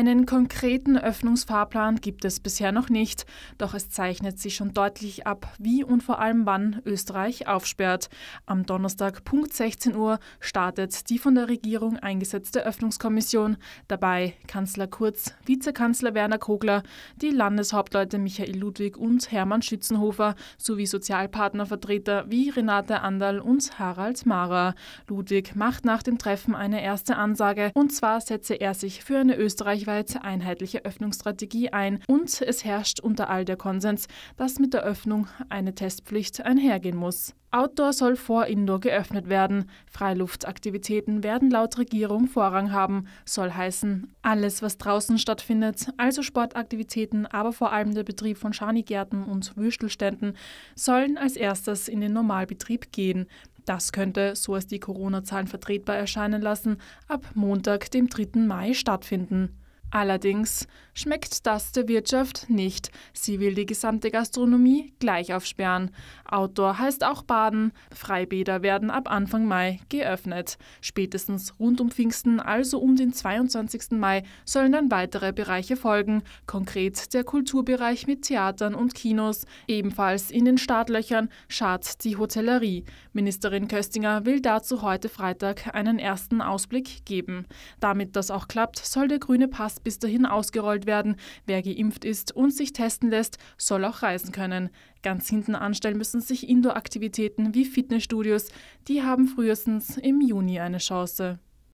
Einen konkreten Öffnungsfahrplan gibt es bisher noch nicht, doch es zeichnet sich schon deutlich ab, wie und vor allem wann Österreich aufsperrt. Am Donnerstag Punkt 16 Uhr startet die von der Regierung eingesetzte Öffnungskommission. Dabei Kanzler Kurz, Vizekanzler Werner Kogler, die Landeshauptleute Michael Ludwig und Hermann Schützenhofer sowie Sozialpartnervertreter wie Renate Anderl und Harald Mara. Ludwig macht nach dem Treffen eine erste Ansage und zwar setze er sich für eine Österreich weltweit einheitliche Öffnungsstrategie ein und es herrscht unter all der Konsens, dass mit der Öffnung eine Testpflicht einhergehen muss. Outdoor soll vor Indoor geöffnet werden. Freiluftaktivitäten werden laut Regierung Vorrang haben, soll heißen, alles, was draußen stattfindet, also Sportaktivitäten, aber vor allem der Betrieb von Scharnigärten und Würstelständen, sollen als erstes in den Normalbetrieb gehen. Das könnte, so es die Corona-Zahlen vertretbar erscheinen lassen, ab Montag, dem 3. Mai stattfinden. Allerdings schmeckt das der Wirtschaft nicht. Sie will die gesamte Gastronomie gleich aufsperren. Outdoor heißt auch Baden. Freibäder werden ab Anfang Mai geöffnet. Spätestens rund um Pfingsten, also um den 22. Mai, sollen dann weitere Bereiche folgen. Konkret der Kulturbereich mit Theatern und Kinos. Ebenfalls in den Startlöchern schart die Hotellerie. Ministerin Köstinger will dazu heute Freitag einen ersten Ausblick geben. Damit das auch klappt, soll der grüne Pass bis dahin ausgerollt werden. Wer geimpft ist und sich testen lässt, soll auch reisen können. Ganz hinten anstellen müssen sich Indoor-Aktivitäten wie Fitnessstudios. Die haben frühestens im Juni eine Chance.